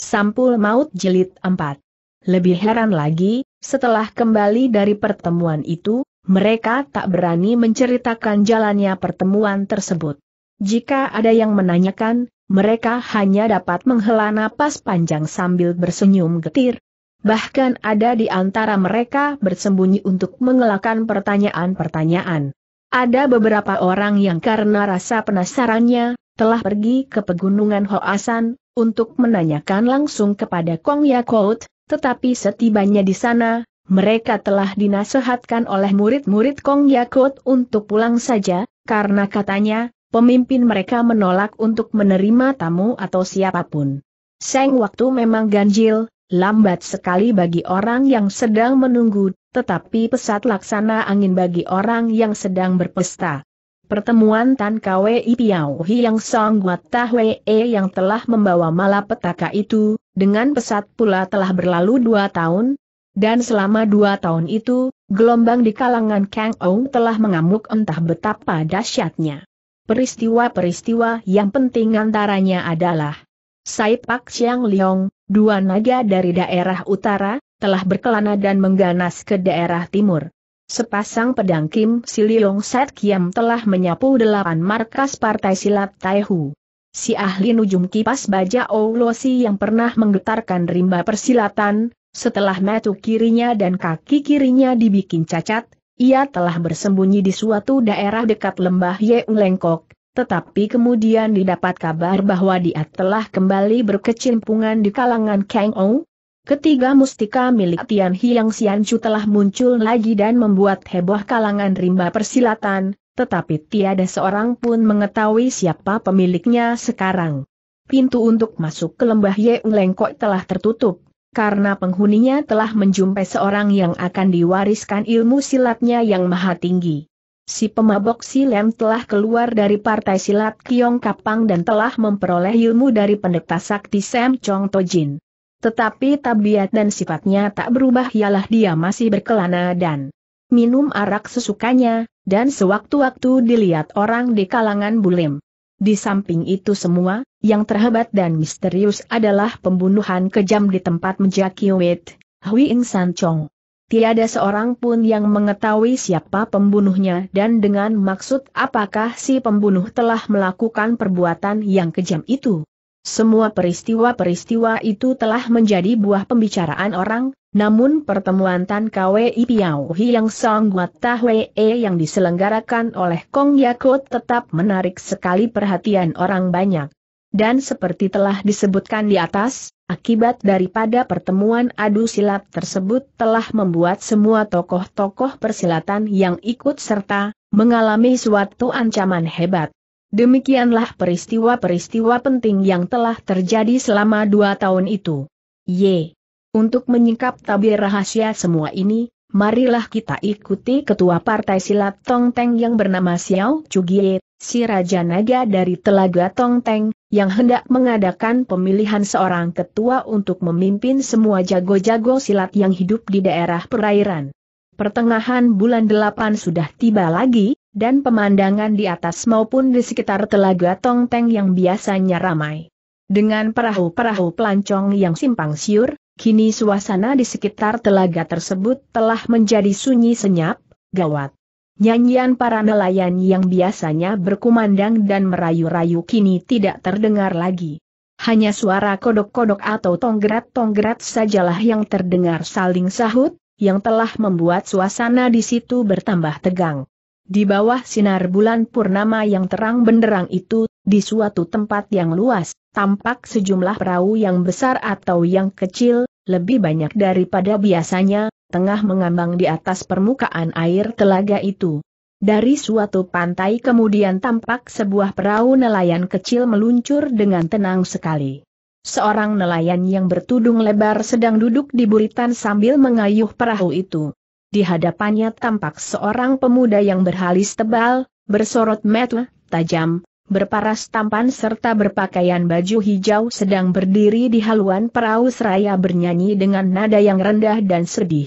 Sampul Maut Jelit 4. Lebih heran lagi, setelah kembali dari pertemuan itu, mereka tak berani menceritakan jalannya pertemuan tersebut. Jika ada yang menanyakan, mereka hanya dapat menghela napas panjang sambil bersenyum getir. Bahkan ada di antara mereka bersembunyi untuk mengelakkan pertanyaan-pertanyaan. Ada beberapa orang yang karena rasa penasarannya, telah pergi ke pegunungan Hoasan, untuk menanyakan langsung kepada Kong Yakout, tetapi setibanya di sana, mereka telah dinasehatkan oleh murid-murid Kong Yakout untuk pulang saja, karena katanya, pemimpin mereka menolak untuk menerima tamu atau siapapun. Seng waktu memang ganjil, lambat sekali bagi orang yang sedang menunggu, tetapi pesat laksana angin bagi orang yang sedang berpesta. Pertemuan Tan Kwei Piao Yang Song Guat Tahwe e yang telah membawa malapetaka itu, dengan pesat pula telah berlalu dua tahun, dan selama dua tahun itu, gelombang di kalangan Kang Ong telah mengamuk entah betapa dahsyatnya. Peristiwa-peristiwa yang penting antaranya adalah Sai Pak Chiang Leong, dua naga dari daerah utara, telah berkelana dan mengganas ke daerah timur. Sepasang pedang Kim Siliong Set Kiam telah menyapu delapan markas partai silat Taihu. Si ahli nujum kipas baja Oulosi yang pernah menggetarkan rimba persilatan, setelah metu kirinya dan kaki kirinya dibikin cacat, ia telah bersembunyi di suatu daerah dekat lembah Yeung Lengkok, tetapi kemudian didapat kabar bahwa dia telah kembali berkecimpungan di kalangan Kang Ong, Ketiga mustika milik Tian Hiang Chu telah muncul lagi dan membuat heboh kalangan rimba persilatan, tetapi tiada seorang pun mengetahui siapa pemiliknya sekarang. Pintu untuk masuk ke lembah Ye Lengkok telah tertutup, karena penghuninya telah menjumpai seorang yang akan diwariskan ilmu silatnya yang maha tinggi. Si pemabok Silem telah keluar dari partai silat Kiong Kapang dan telah memperoleh ilmu dari pendeta sakti Sam Chong Tojin. Tetapi tabiat dan sifatnya tak berubah ialah dia masih berkelana dan minum arak sesukanya, dan sewaktu-waktu dilihat orang di kalangan bulim. Di samping itu semua, yang terhebat dan misterius adalah pembunuhan kejam di tempat menjaki Wit, Hui Ing San Chong. Tiada seorang pun yang mengetahui siapa pembunuhnya dan dengan maksud apakah si pembunuh telah melakukan perbuatan yang kejam itu. Semua peristiwa-peristiwa itu telah menjadi buah pembicaraan orang, namun pertemuan Tan KWI Piao Hiang Song Guat Tahwe e yang diselenggarakan oleh Kong Yakut tetap menarik sekali perhatian orang banyak. Dan seperti telah disebutkan di atas, akibat daripada pertemuan adu silat tersebut telah membuat semua tokoh-tokoh persilatan yang ikut serta, mengalami suatu ancaman hebat. Demikianlah peristiwa-peristiwa penting yang telah terjadi selama dua tahun itu. Y. Untuk menyingkap tabir rahasia semua ini, marilah kita ikuti ketua partai silat Tong Teng yang bernama Xiao Chugie, si Raja Naga dari Telaga Tong Teng, yang hendak mengadakan pemilihan seorang ketua untuk memimpin semua jago-jago silat yang hidup di daerah perairan. Pertengahan bulan 8 sudah tiba lagi, dan pemandangan di atas maupun di sekitar telaga Tongteng yang biasanya ramai. Dengan perahu-perahu pelancong yang simpang siur, kini suasana di sekitar telaga tersebut telah menjadi sunyi senyap, gawat. Nyanyian para nelayan yang biasanya berkumandang dan merayu-rayu kini tidak terdengar lagi. Hanya suara kodok-kodok atau tonggrat-tonggrat sajalah yang terdengar saling sahut, yang telah membuat suasana di situ bertambah tegang. Di bawah sinar bulan purnama yang terang benderang itu, di suatu tempat yang luas, tampak sejumlah perahu yang besar atau yang kecil, lebih banyak daripada biasanya, tengah mengambang di atas permukaan air telaga itu. Dari suatu pantai kemudian tampak sebuah perahu nelayan kecil meluncur dengan tenang sekali. Seorang nelayan yang bertudung lebar sedang duduk di buritan sambil mengayuh perahu itu. Di hadapannya tampak seorang pemuda yang berhalis tebal, bersorot mata tajam, berparas tampan serta berpakaian baju hijau sedang berdiri di haluan perahu seraya bernyanyi dengan nada yang rendah dan sedih.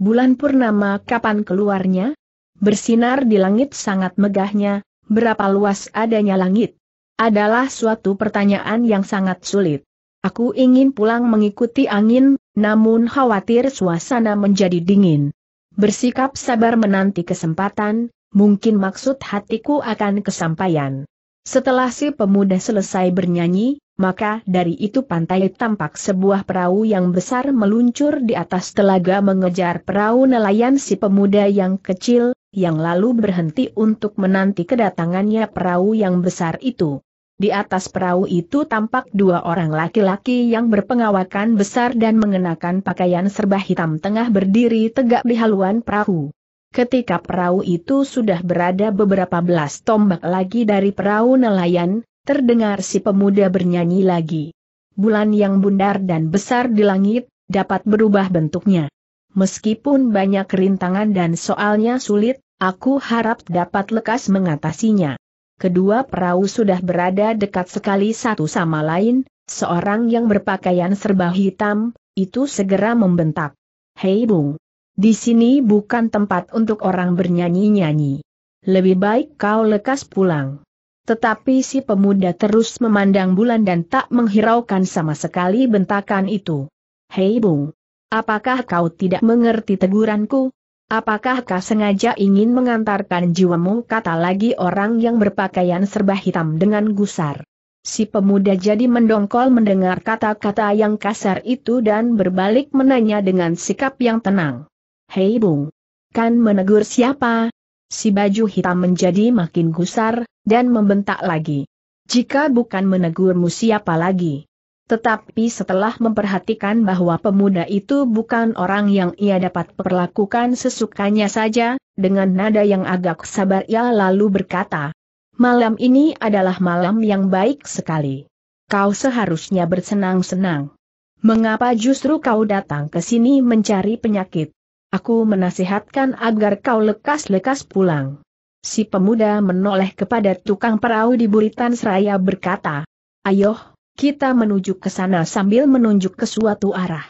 Bulan purnama kapan keluarnya? Bersinar di langit sangat megahnya, berapa luas adanya langit? Adalah suatu pertanyaan yang sangat sulit. Aku ingin pulang mengikuti angin, namun khawatir suasana menjadi dingin bersikap sabar menanti kesempatan, mungkin maksud hatiku akan kesampaian. Setelah si pemuda selesai bernyanyi, maka dari itu pantai tampak sebuah perahu yang besar meluncur di atas telaga mengejar perahu nelayan si pemuda yang kecil, yang lalu berhenti untuk menanti kedatangannya perahu yang besar itu. Di atas perahu itu tampak dua orang laki-laki yang berpengawakan besar dan mengenakan pakaian serba hitam tengah berdiri tegak di haluan perahu. Ketika perahu itu sudah berada beberapa belas tombak lagi dari perahu nelayan, terdengar si pemuda bernyanyi lagi. Bulan yang bundar dan besar di langit, dapat berubah bentuknya. Meskipun banyak rintangan dan soalnya sulit, aku harap dapat lekas mengatasinya. Kedua perahu sudah berada dekat sekali satu sama lain, seorang yang berpakaian serba hitam, itu segera membentak. Hei Bung! Di sini bukan tempat untuk orang bernyanyi-nyanyi. Lebih baik kau lekas pulang. Tetapi si pemuda terus memandang bulan dan tak menghiraukan sama sekali bentakan itu. Hei Bung! Apakah kau tidak mengerti teguranku? Apakah kau sengaja ingin mengantarkan jiwamu kata lagi orang yang berpakaian serba hitam dengan gusar. Si pemuda jadi mendongkol mendengar kata-kata yang kasar itu dan berbalik menanya dengan sikap yang tenang. Hei bung! Kan menegur siapa? Si baju hitam menjadi makin gusar, dan membentak lagi. Jika bukan menegurmu siapa lagi? Tetapi setelah memperhatikan bahwa pemuda itu bukan orang yang ia dapat perlakukan sesukanya saja, dengan nada yang agak sabar ia lalu berkata, Malam ini adalah malam yang baik sekali. Kau seharusnya bersenang-senang. Mengapa justru kau datang ke sini mencari penyakit? Aku menasihatkan agar kau lekas-lekas pulang. Si pemuda menoleh kepada tukang perahu di Buritan Seraya berkata, "Ayo." Kita menuju ke sana sambil menunjuk ke suatu arah.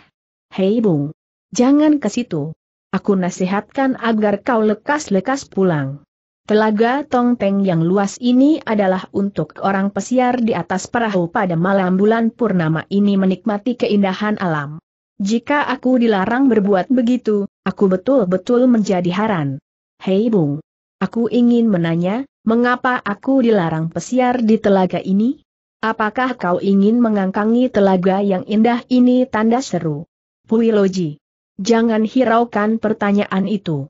Hei Bung. Jangan ke situ. Aku nasihatkan agar kau lekas-lekas pulang. Telaga Tongteng yang luas ini adalah untuk orang pesiar di atas perahu pada malam bulan purnama ini menikmati keindahan alam. Jika aku dilarang berbuat begitu, aku betul-betul menjadi haran. Hei Bung, aku ingin menanya, mengapa aku dilarang pesiar di telaga ini? Apakah kau ingin mengangkangi telaga yang indah ini tanda seru? Loji, Jangan hiraukan pertanyaan itu.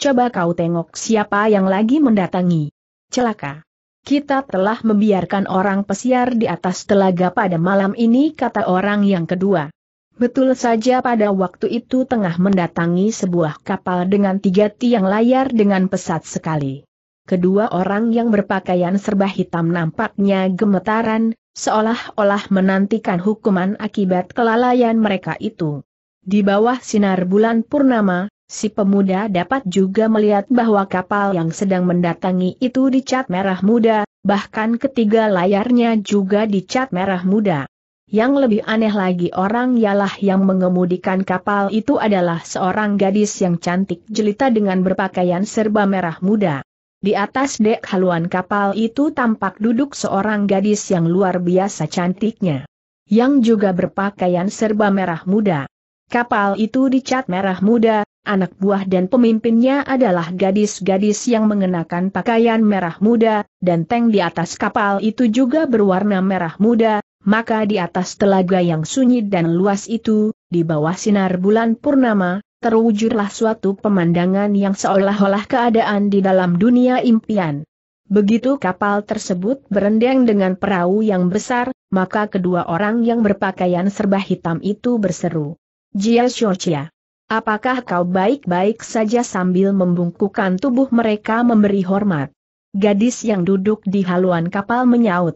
Coba kau tengok siapa yang lagi mendatangi. Celaka. Kita telah membiarkan orang pesiar di atas telaga pada malam ini kata orang yang kedua. Betul saja pada waktu itu tengah mendatangi sebuah kapal dengan tiga tiang layar dengan pesat sekali kedua orang yang berpakaian serba hitam nampaknya gemetaran, seolah-olah menantikan hukuman akibat kelalaian mereka itu. Di bawah sinar bulan purnama, si pemuda dapat juga melihat bahwa kapal yang sedang mendatangi itu dicat merah muda, bahkan ketiga layarnya juga dicat merah muda. Yang lebih aneh lagi orang ialah yang mengemudikan kapal itu adalah seorang gadis yang cantik jelita dengan berpakaian serba merah muda. Di atas dek haluan kapal itu tampak duduk seorang gadis yang luar biasa cantiknya. Yang juga berpakaian serba merah muda. Kapal itu dicat merah muda, anak buah dan pemimpinnya adalah gadis-gadis yang mengenakan pakaian merah muda, dan tank di atas kapal itu juga berwarna merah muda, maka di atas telaga yang sunyi dan luas itu, di bawah sinar bulan purnama, terwujudlah suatu pemandangan yang seolah-olah keadaan di dalam dunia impian. Begitu kapal tersebut berendang dengan perahu yang besar, maka kedua orang yang berpakaian serba hitam itu berseru. Jia Xiaoqia. Apakah kau baik-baik saja sambil membungkukan tubuh mereka memberi hormat? Gadis yang duduk di haluan kapal menyaut.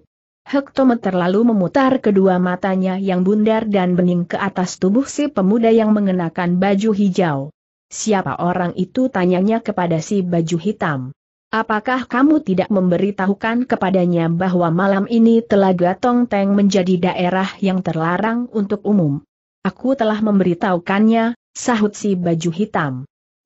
Hektometer lalu memutar kedua matanya yang bundar dan bening ke atas tubuh si pemuda yang mengenakan baju hijau. Siapa orang itu tanyanya kepada si baju hitam. Apakah kamu tidak memberitahukan kepadanya bahwa malam ini Telaga Tongteng menjadi daerah yang terlarang untuk umum? Aku telah memberitahukannya, sahut si baju hitam.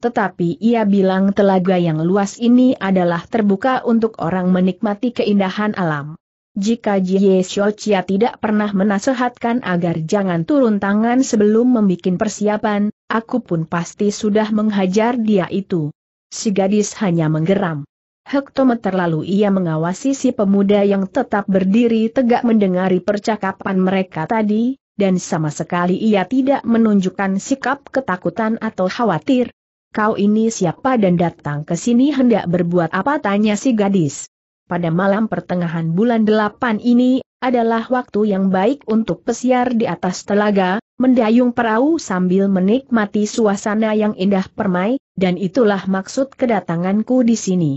Tetapi ia bilang telaga yang luas ini adalah terbuka untuk orang menikmati keindahan alam. Jika Jie Xiaochia tidak pernah menasehatkan agar jangan turun tangan sebelum membuat persiapan, aku pun pasti sudah menghajar dia itu. Si gadis hanya menggeram. Hektometer lalu ia mengawasi si pemuda yang tetap berdiri tegak mendengari percakapan mereka tadi, dan sama sekali ia tidak menunjukkan sikap ketakutan atau khawatir. Kau ini siapa dan datang ke sini hendak berbuat apa tanya si gadis pada malam pertengahan bulan delapan ini, adalah waktu yang baik untuk pesiar di atas telaga, mendayung perahu sambil menikmati suasana yang indah permai, dan itulah maksud kedatanganku di sini.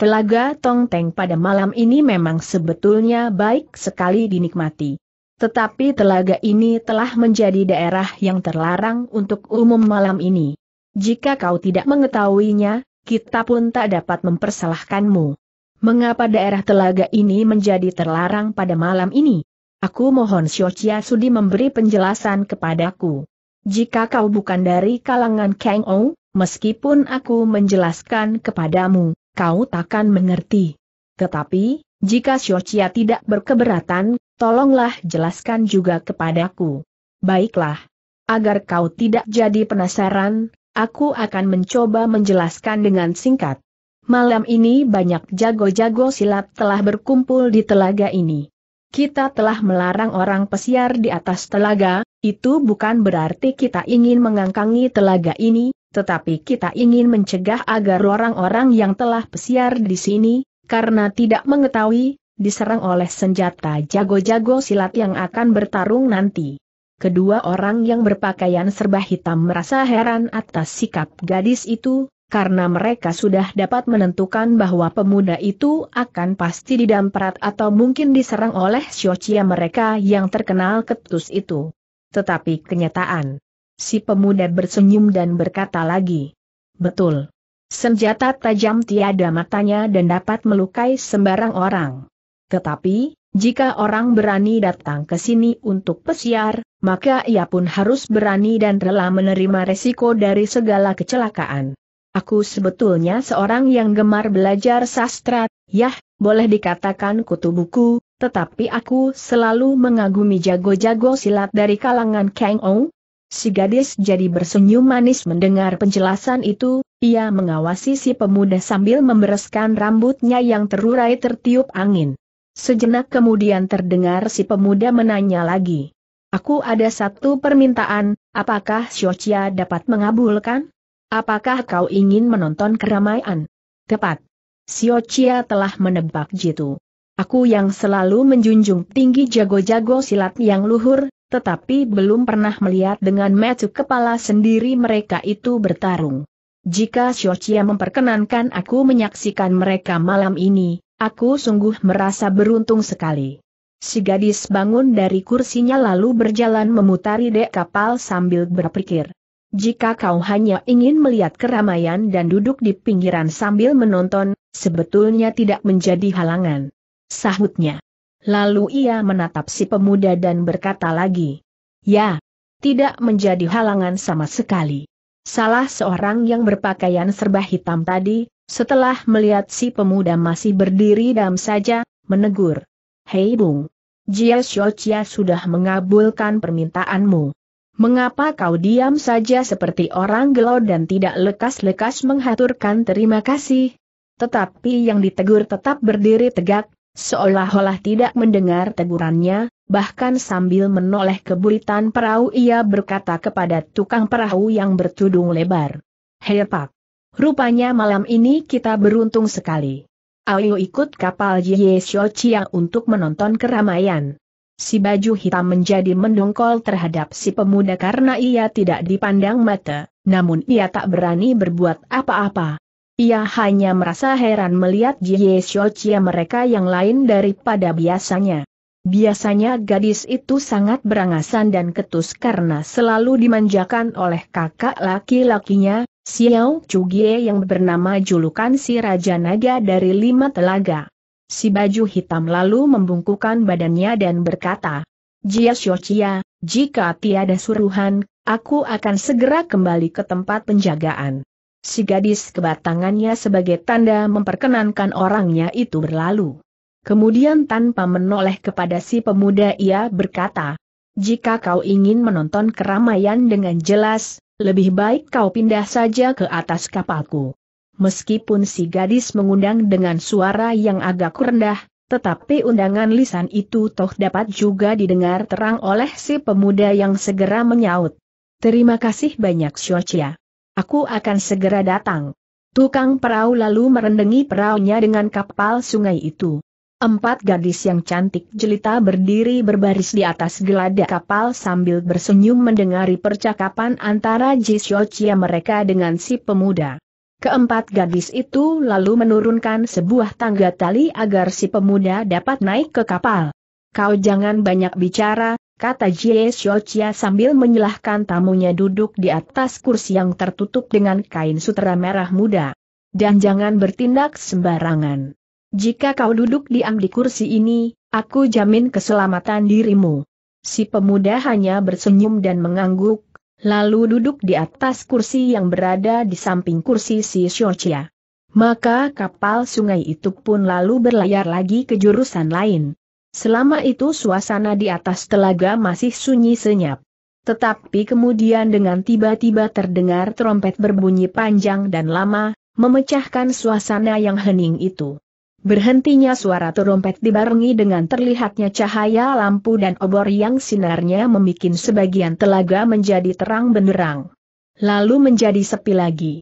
Telaga Tongteng pada malam ini memang sebetulnya baik sekali dinikmati. Tetapi telaga ini telah menjadi daerah yang terlarang untuk umum malam ini. Jika kau tidak mengetahuinya, kita pun tak dapat mempersalahkanmu. Mengapa daerah telaga ini menjadi terlarang pada malam ini? Aku mohon Xiochia Sudi memberi penjelasan kepadaku. Jika kau bukan dari kalangan Kang Ou, meskipun aku menjelaskan kepadamu, kau takkan mengerti. Tetapi, jika Xiochia tidak berkeberatan, tolonglah jelaskan juga kepadaku. Baiklah. Agar kau tidak jadi penasaran, aku akan mencoba menjelaskan dengan singkat malam ini banyak jago-jago silat telah berkumpul di telaga ini. Kita telah melarang orang pesiar di atas telaga, itu bukan berarti kita ingin mengangkangi telaga ini, tetapi kita ingin mencegah agar orang-orang yang telah pesiar di sini, karena tidak mengetahui, diserang oleh senjata jago-jago silat yang akan bertarung nanti. Kedua orang yang berpakaian serba hitam merasa heran atas sikap gadis itu, karena mereka sudah dapat menentukan bahwa pemuda itu akan pasti didamprat atau mungkin diserang oleh Xiaochia mereka yang terkenal ketus itu. Tetapi kenyataan. Si pemuda bersenyum dan berkata lagi. Betul. Senjata tajam tiada matanya dan dapat melukai sembarang orang. Tetapi, jika orang berani datang ke sini untuk pesiar, maka ia pun harus berani dan rela menerima resiko dari segala kecelakaan. Aku sebetulnya seorang yang gemar belajar sastra, yah, boleh dikatakan kutu buku, tetapi aku selalu mengagumi jago-jago silat dari kalangan Kang Ou. Si gadis jadi bersenyum manis mendengar penjelasan itu, ia mengawasi si pemuda sambil membereskan rambutnya yang terurai tertiup angin. Sejenak kemudian terdengar si pemuda menanya lagi. Aku ada satu permintaan, apakah Xiochia dapat mengabulkan? Apakah kau ingin menonton keramaian? Tepat. Sio Chia telah menebak jitu. Aku yang selalu menjunjung tinggi jago-jago silat yang luhur, tetapi belum pernah melihat dengan metu kepala sendiri mereka itu bertarung. Jika Sio Chia memperkenankan aku menyaksikan mereka malam ini, aku sungguh merasa beruntung sekali. Si gadis bangun dari kursinya lalu berjalan memutari dek kapal sambil berpikir. Jika kau hanya ingin melihat keramaian dan duduk di pinggiran sambil menonton, sebetulnya tidak menjadi halangan. Sahutnya. Lalu ia menatap si pemuda dan berkata lagi. Ya, tidak menjadi halangan sama sekali. Salah seorang yang berpakaian serba hitam tadi, setelah melihat si pemuda masih berdiri dalam saja, menegur. Hei Bung, Jia Xiaochia sudah mengabulkan permintaanmu. Mengapa kau diam saja seperti orang gelo dan tidak lekas-lekas menghaturkan terima kasih? Tetapi yang ditegur tetap berdiri tegak, seolah-olah tidak mendengar tegurannya, bahkan sambil menoleh ke buritan perahu ia berkata kepada tukang perahu yang bertudung lebar. Hei Pak! Rupanya malam ini kita beruntung sekali. Ayo ikut kapal Yesyo Chiang untuk menonton keramaian si baju hitam menjadi mendongkol terhadap si pemuda karena ia tidak dipandang mata, namun ia tak berani berbuat apa-apa. Ia hanya merasa heran melihat Jie Xiaoqia mereka yang lain daripada biasanya. Biasanya gadis itu sangat berangasan dan ketus karena selalu dimanjakan oleh kakak laki-lakinya, Xiao Chugie yang bernama julukan si Raja Naga dari Lima Telaga. Si baju hitam lalu membungkukkan badannya dan berkata, Jia Xiochia, jika tiada suruhan, aku akan segera kembali ke tempat penjagaan. Si gadis kebatangannya sebagai tanda memperkenankan orangnya itu berlalu. Kemudian tanpa menoleh kepada si pemuda ia berkata, jika kau ingin menonton keramaian dengan jelas, lebih baik kau pindah saja ke atas kapalku. Meskipun si gadis mengundang dengan suara yang agak rendah, tetapi undangan lisan itu toh dapat juga didengar terang oleh si pemuda yang segera menyaut. Terima kasih banyak Shochia. Aku akan segera datang. Tukang perahu lalu merendengi perahunya dengan kapal sungai itu. Empat gadis yang cantik jelita berdiri berbaris di atas geladak kapal sambil bersenyum mendengari percakapan antara Ji Jisyochia mereka dengan si pemuda. Keempat gadis itu lalu menurunkan sebuah tangga tali agar si pemuda dapat naik ke kapal. Kau jangan banyak bicara, kata Jie Xiaochia sambil menyilahkan tamunya duduk di atas kursi yang tertutup dengan kain sutera merah muda. Dan jangan bertindak sembarangan. Jika kau duduk diam di kursi ini, aku jamin keselamatan dirimu. Si pemuda hanya bersenyum dan mengangguk, lalu duduk di atas kursi yang berada di samping kursi si Shochia. Maka kapal sungai itu pun lalu berlayar lagi ke jurusan lain. Selama itu suasana di atas telaga masih sunyi senyap. Tetapi kemudian dengan tiba-tiba terdengar trompet berbunyi panjang dan lama, memecahkan suasana yang hening itu. Berhentinya suara terompet dibarengi dengan terlihatnya cahaya lampu dan obor yang sinarnya membuat sebagian telaga menjadi terang benderang. Lalu menjadi sepi lagi.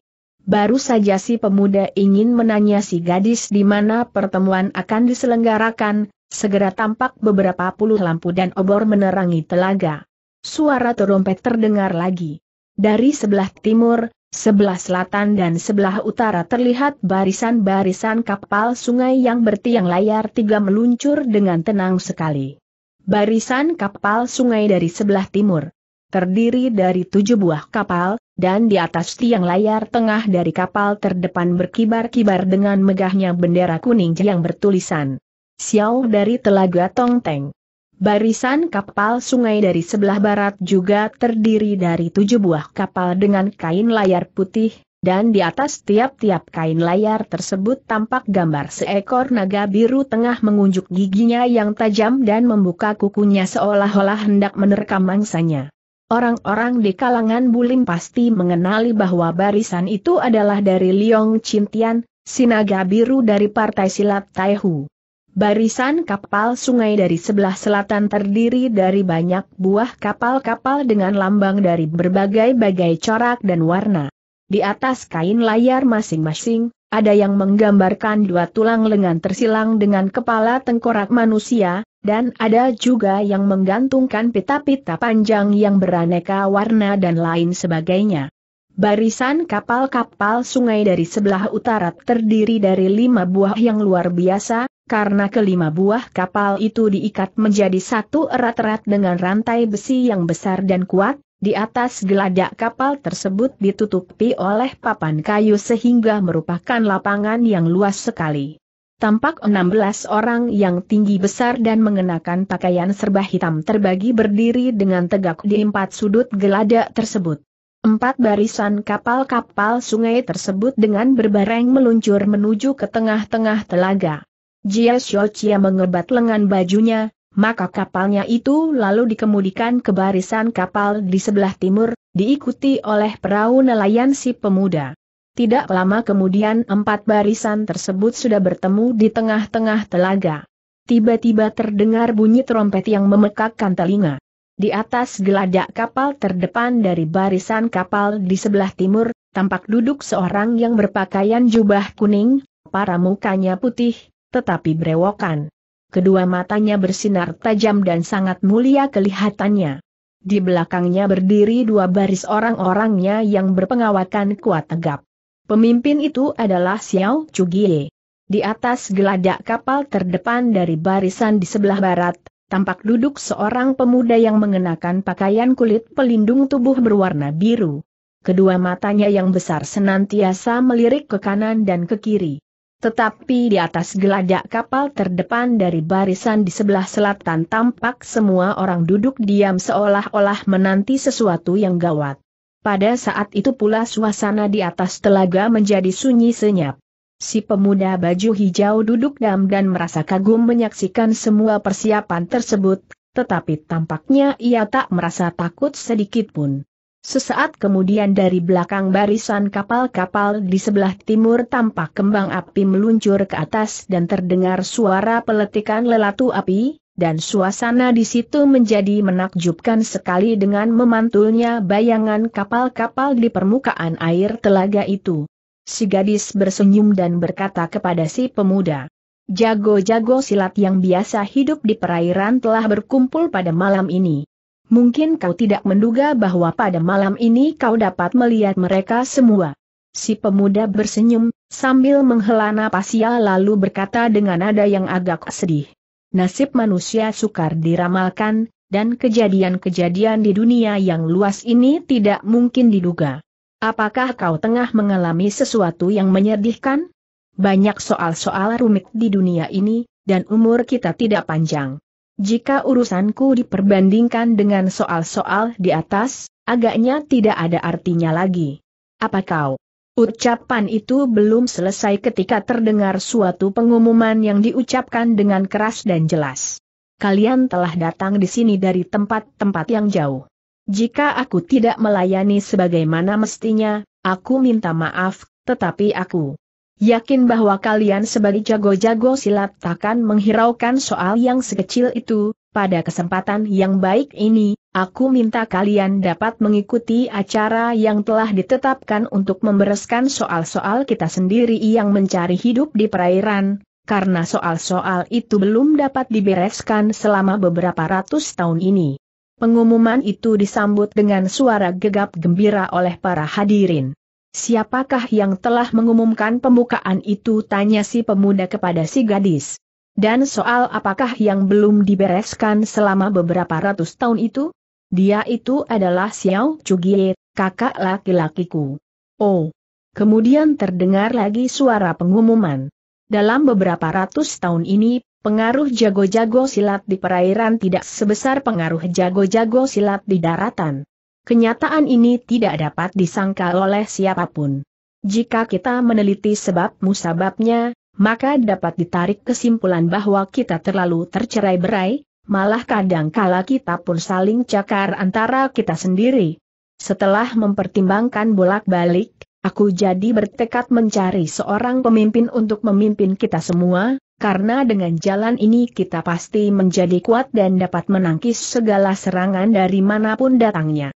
Baru saja si pemuda ingin menanya si gadis di mana pertemuan akan diselenggarakan, segera tampak beberapa puluh lampu dan obor menerangi telaga. Suara terompet terdengar lagi. Dari sebelah timur, Sebelah selatan dan sebelah utara terlihat barisan-barisan kapal sungai yang bertiang layar tiga meluncur dengan tenang sekali. Barisan kapal sungai dari sebelah timur terdiri dari tujuh buah kapal, dan di atas tiang layar tengah dari kapal terdepan berkibar-kibar dengan megahnya bendera kuning yang bertulisan Xiao dari Telaga Tongteng. Barisan kapal sungai dari sebelah barat juga terdiri dari tujuh buah kapal dengan kain layar putih, dan di atas tiap-tiap kain layar tersebut tampak gambar seekor naga biru tengah mengunjuk giginya yang tajam dan membuka kukunya seolah-olah hendak menerkam mangsanya. Orang-orang di kalangan Bulim pasti mengenali bahwa barisan itu adalah dari Liong Chintian, si naga biru dari Partai Silat Taihu. Barisan kapal sungai dari sebelah selatan terdiri dari banyak buah kapal-kapal dengan lambang dari berbagai-bagai corak dan warna. Di atas kain layar masing-masing, ada yang menggambarkan dua tulang lengan tersilang dengan kepala tengkorak manusia, dan ada juga yang menggantungkan pita-pita panjang yang beraneka warna dan lain sebagainya. Barisan kapal-kapal sungai dari sebelah utara terdiri dari lima buah yang luar biasa, karena kelima buah kapal itu diikat menjadi satu erat-erat dengan rantai besi yang besar dan kuat, di atas geladak kapal tersebut ditutupi oleh papan kayu sehingga merupakan lapangan yang luas sekali. Tampak 16 orang yang tinggi besar dan mengenakan pakaian serba hitam terbagi berdiri dengan tegak di empat sudut geladak tersebut. Empat barisan kapal-kapal sungai tersebut dengan berbareng meluncur menuju ke tengah-tengah telaga. Jia Xiaoqia mengebat lengan bajunya, maka kapalnya itu lalu dikemudikan ke barisan kapal di sebelah timur, diikuti oleh perahu nelayan si pemuda. Tidak lama kemudian empat barisan tersebut sudah bertemu di tengah-tengah telaga. Tiba-tiba terdengar bunyi trompet yang memekakkan telinga. Di atas geladak kapal terdepan dari barisan kapal di sebelah timur, tampak duduk seorang yang berpakaian jubah kuning, para mukanya putih, tetapi berewokan. Kedua matanya bersinar tajam dan sangat mulia kelihatannya. Di belakangnya berdiri dua baris orang-orangnya yang berpengawakan kuat tegap. Pemimpin itu adalah Xiao Chugie. Di atas geladak kapal terdepan dari barisan di sebelah barat, tampak duduk seorang pemuda yang mengenakan pakaian kulit pelindung tubuh berwarna biru. Kedua matanya yang besar senantiasa melirik ke kanan dan ke kiri. Tetapi di atas geladak kapal terdepan dari barisan di sebelah selatan tampak semua orang duduk diam seolah-olah menanti sesuatu yang gawat. Pada saat itu pula suasana di atas telaga menjadi sunyi senyap. Si pemuda baju hijau duduk dam dan merasa kagum menyaksikan semua persiapan tersebut, tetapi tampaknya ia tak merasa takut sedikit pun. Sesaat kemudian dari belakang barisan kapal-kapal di sebelah timur tampak kembang api meluncur ke atas dan terdengar suara peletikan lelatu api, dan suasana di situ menjadi menakjubkan sekali dengan memantulnya bayangan kapal-kapal di permukaan air telaga itu. Si gadis bersenyum dan berkata kepada si pemuda, Jago-jago silat yang biasa hidup di perairan telah berkumpul pada malam ini. Mungkin kau tidak menduga bahwa pada malam ini kau dapat melihat mereka semua. Si pemuda bersenyum, sambil menghela napas ia lalu berkata dengan nada yang agak sedih. Nasib manusia sukar diramalkan, dan kejadian-kejadian di dunia yang luas ini tidak mungkin diduga. Apakah kau tengah mengalami sesuatu yang menyedihkan? Banyak soal-soal rumit di dunia ini, dan umur kita tidak panjang. Jika urusanku diperbandingkan dengan soal-soal di atas, agaknya tidak ada artinya lagi. Apa kau? Ucapan itu belum selesai ketika terdengar suatu pengumuman yang diucapkan dengan keras dan jelas. Kalian telah datang di sini dari tempat-tempat yang jauh. Jika aku tidak melayani sebagaimana mestinya, aku minta maaf, tetapi aku Yakin bahwa kalian sebagai jago-jago silat takkan menghiraukan soal yang sekecil itu, pada kesempatan yang baik ini, aku minta kalian dapat mengikuti acara yang telah ditetapkan untuk membereskan soal-soal kita sendiri yang mencari hidup di perairan, karena soal-soal itu belum dapat dibereskan selama beberapa ratus tahun ini. Pengumuman itu disambut dengan suara gegap gembira oleh para hadirin. Siapakah yang telah mengumumkan pembukaan itu tanya si pemuda kepada si gadis. Dan soal apakah yang belum dibereskan selama beberapa ratus tahun itu? Dia itu adalah Xiao Chugie, kakak laki-lakiku. Oh. Kemudian terdengar lagi suara pengumuman. Dalam beberapa ratus tahun ini, pengaruh jago-jago silat di perairan tidak sebesar pengaruh jago-jago silat di daratan. Kenyataan ini tidak dapat disangka oleh siapapun. Jika kita meneliti sebab musababnya, maka dapat ditarik kesimpulan bahwa kita terlalu tercerai-berai, malah kadangkala kita pun saling cakar antara kita sendiri. Setelah mempertimbangkan bolak-balik, aku jadi bertekad mencari seorang pemimpin untuk memimpin kita semua, karena dengan jalan ini kita pasti menjadi kuat dan dapat menangkis segala serangan dari manapun datangnya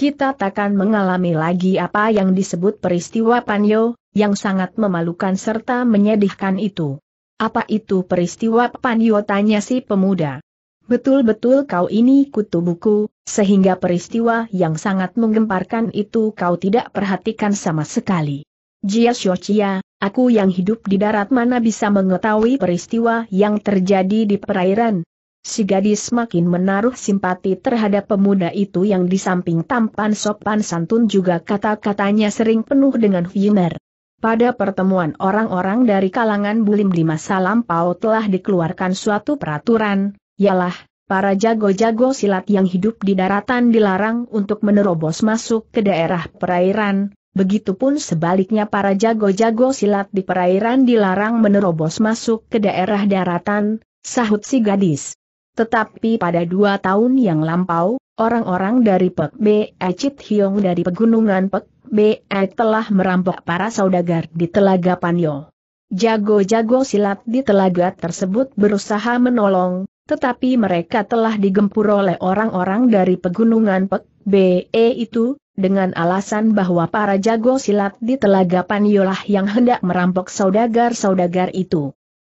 kita takkan mengalami lagi apa yang disebut peristiwa Panyo, yang sangat memalukan serta menyedihkan itu. Apa itu peristiwa Panyo tanya si pemuda. Betul-betul kau ini kutu buku, sehingga peristiwa yang sangat menggemparkan itu kau tidak perhatikan sama sekali. Jia Xiochia, aku yang hidup di darat mana bisa mengetahui peristiwa yang terjadi di perairan, Si gadis makin menaruh simpati terhadap pemuda itu yang di samping tampan sopan santun juga kata-katanya sering penuh dengan humor. Pada pertemuan orang-orang dari kalangan bulim di masa lampau telah dikeluarkan suatu peraturan, yalah, para jago-jago silat yang hidup di daratan dilarang untuk menerobos masuk ke daerah perairan, begitupun sebaliknya para jago-jago silat di perairan dilarang menerobos masuk ke daerah daratan, sahut si gadis. Tetapi pada dua tahun yang lampau, orang-orang dari Pek Be Chit Hiong dari pegunungan Pek Be telah merampok para saudagar di Telaga Panyo. Jago-jago silat di telaga tersebut berusaha menolong, tetapi mereka telah digempur oleh orang-orang dari pegunungan Pek Be e itu, dengan alasan bahwa para jago silat di Telaga Panyolah yang hendak merampok saudagar-saudagar itu.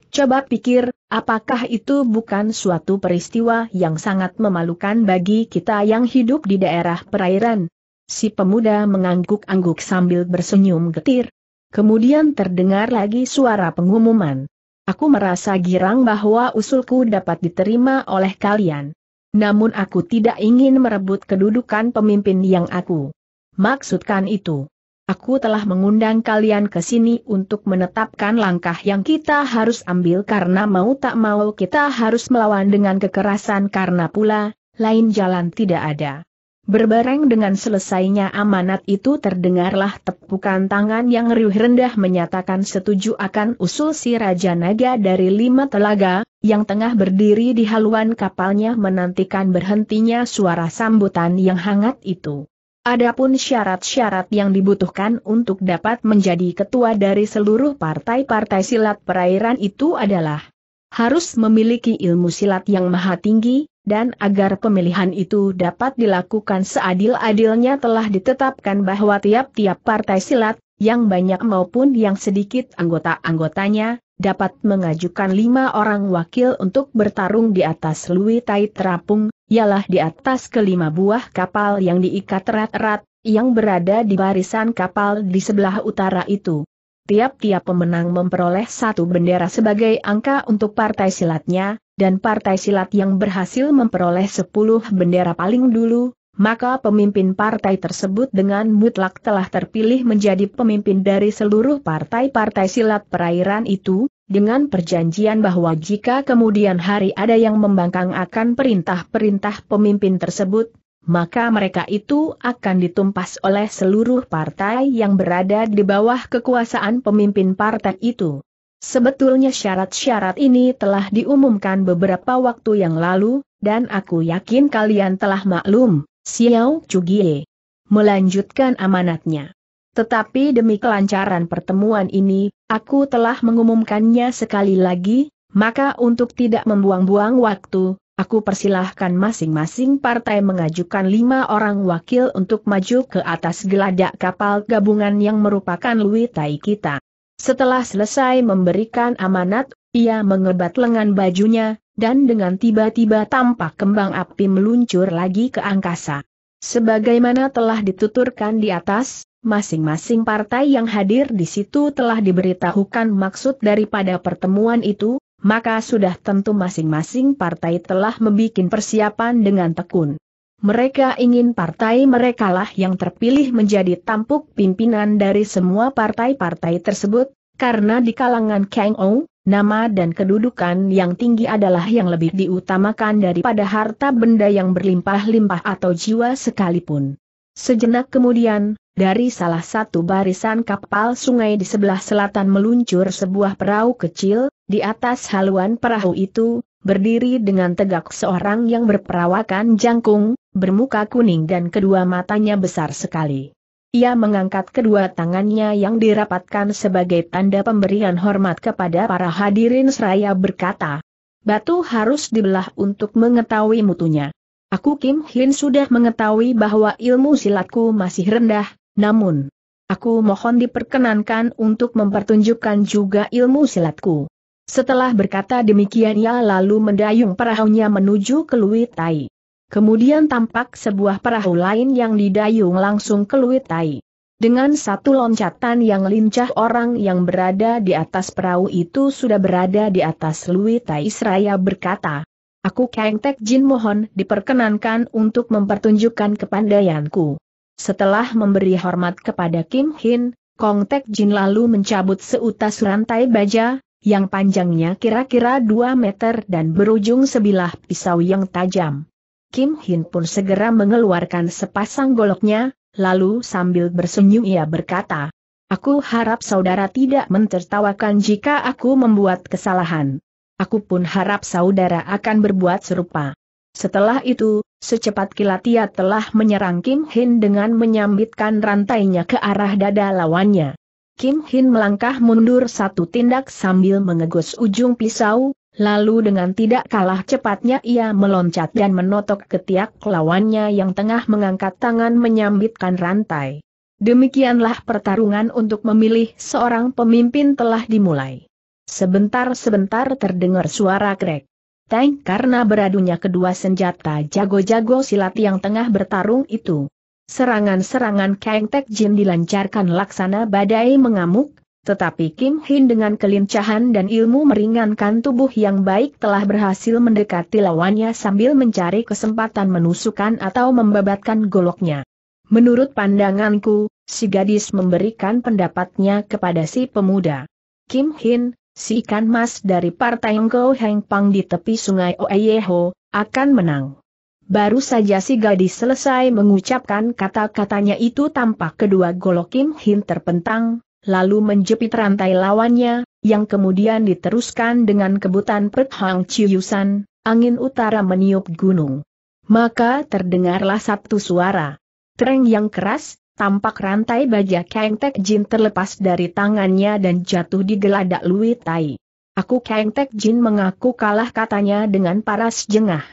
Coba pikir, apakah itu bukan suatu peristiwa yang sangat memalukan bagi kita yang hidup di daerah perairan? Si pemuda mengangguk-angguk sambil bersenyum getir. Kemudian terdengar lagi suara pengumuman. Aku merasa girang bahwa usulku dapat diterima oleh kalian. Namun aku tidak ingin merebut kedudukan pemimpin yang aku maksudkan itu. Aku telah mengundang kalian ke sini untuk menetapkan langkah yang kita harus ambil karena mau tak mau kita harus melawan dengan kekerasan karena pula, lain jalan tidak ada. Berbareng dengan selesainya amanat itu terdengarlah tepukan tangan yang riuh rendah menyatakan setuju akan usul si Raja Naga dari lima telaga, yang tengah berdiri di haluan kapalnya menantikan berhentinya suara sambutan yang hangat itu. Adapun syarat-syarat yang dibutuhkan untuk dapat menjadi ketua dari seluruh partai-partai silat perairan itu adalah harus memiliki ilmu silat yang maha tinggi, dan agar pemilihan itu dapat dilakukan seadil-adilnya telah ditetapkan bahwa tiap-tiap partai silat, yang banyak maupun yang sedikit anggota-anggotanya, dapat mengajukan lima orang wakil untuk bertarung di atas Lui Tai Terapung, ialah di atas kelima buah kapal yang diikat erat-erat, yang berada di barisan kapal di sebelah utara itu. Tiap-tiap pemenang memperoleh satu bendera sebagai angka untuk partai silatnya, dan partai silat yang berhasil memperoleh sepuluh bendera paling dulu, maka pemimpin partai tersebut dengan mutlak telah terpilih menjadi pemimpin dari seluruh partai-partai silat perairan itu, dengan perjanjian bahwa jika kemudian hari ada yang membangkang akan perintah-perintah pemimpin tersebut, maka mereka itu akan ditumpas oleh seluruh partai yang berada di bawah kekuasaan pemimpin partai itu. Sebetulnya syarat-syarat ini telah diumumkan beberapa waktu yang lalu, dan aku yakin kalian telah maklum, Xiao Chugie. Melanjutkan amanatnya. Tetapi demi kelancaran pertemuan ini, aku telah mengumumkannya sekali lagi, maka untuk tidak membuang-buang waktu, aku persilahkan masing-masing partai mengajukan lima orang wakil untuk maju ke atas geladak kapal gabungan yang merupakan Lui Tai kita. Setelah selesai memberikan amanat, ia mengebat lengan bajunya, dan dengan tiba-tiba tampak kembang api meluncur lagi ke angkasa. Sebagaimana telah dituturkan di atas, Masing-masing partai yang hadir di situ telah diberitahukan maksud daripada pertemuan itu, maka sudah tentu masing-masing partai telah membuat persiapan dengan tekun. Mereka ingin partai merekalah yang terpilih menjadi tampuk pimpinan dari semua partai-partai tersebut, karena di kalangan Kang Ou, nama dan kedudukan yang tinggi adalah yang lebih diutamakan daripada harta benda yang berlimpah-limpah atau jiwa sekalipun. Sejenak kemudian, dari salah satu barisan kapal sungai di sebelah selatan meluncur sebuah perahu kecil, di atas haluan perahu itu, berdiri dengan tegak seorang yang berperawakan jangkung, bermuka kuning dan kedua matanya besar sekali. Ia mengangkat kedua tangannya yang dirapatkan sebagai tanda pemberian hormat kepada para hadirin seraya berkata, Batu harus dibelah untuk mengetahui mutunya. Aku Kim Hin sudah mengetahui bahwa ilmu silatku masih rendah, namun aku mohon diperkenankan untuk mempertunjukkan juga ilmu silatku. Setelah berkata demikian ia lalu mendayung perahunya menuju ke Luitai. Kemudian tampak sebuah perahu lain yang didayung langsung ke Luitai. Dengan satu loncatan yang lincah orang yang berada di atas perahu itu sudah berada di atas Luitai seraya berkata, Aku Kang Tek Jin mohon diperkenankan untuk mempertunjukkan kepandaianku. Setelah memberi hormat kepada Kim Hin, Kong Tek Jin lalu mencabut seutas rantai baja, yang panjangnya kira-kira 2 meter dan berujung sebilah pisau yang tajam. Kim Hin pun segera mengeluarkan sepasang goloknya, lalu sambil bersenyum ia berkata, Aku harap saudara tidak mentertawakan jika aku membuat kesalahan. Aku pun harap saudara akan berbuat serupa. Setelah itu, secepat kilat ia telah menyerang Kim Hin dengan menyambitkan rantainya ke arah dada lawannya. Kim Hin melangkah mundur satu tindak sambil mengegus ujung pisau, lalu dengan tidak kalah cepatnya ia meloncat dan menotok ketiak lawannya yang tengah mengangkat tangan menyambitkan rantai. Demikianlah pertarungan untuk memilih seorang pemimpin telah dimulai. Sebentar-sebentar terdengar suara krek. Tank karena beradunya kedua senjata jago-jago silat yang tengah bertarung itu. Serangan-serangan Kang Tek Jin dilancarkan laksana badai mengamuk, tetapi Kim Hin dengan kelincahan dan ilmu meringankan tubuh yang baik telah berhasil mendekati lawannya sambil mencari kesempatan menusukan atau membabatkan goloknya. Menurut pandanganku, si gadis memberikan pendapatnya kepada si pemuda. Kim Hin, si ikan Mas dari Partai engkau Heng Pang di tepi sungai Oeyeho, akan menang. Baru saja si gadis selesai mengucapkan kata-katanya itu tampak kedua golok Kim Hin terpentang, lalu menjepit rantai lawannya, yang kemudian diteruskan dengan kebutan Pet Hang Chiyusan, angin utara meniup gunung. Maka terdengarlah satu suara. Treng yang keras, Tampak rantai baja Kang Tek Jin terlepas dari tangannya dan jatuh di geladak Lui Tai. Aku Kang Tek Jin mengaku kalah katanya dengan paras jengah.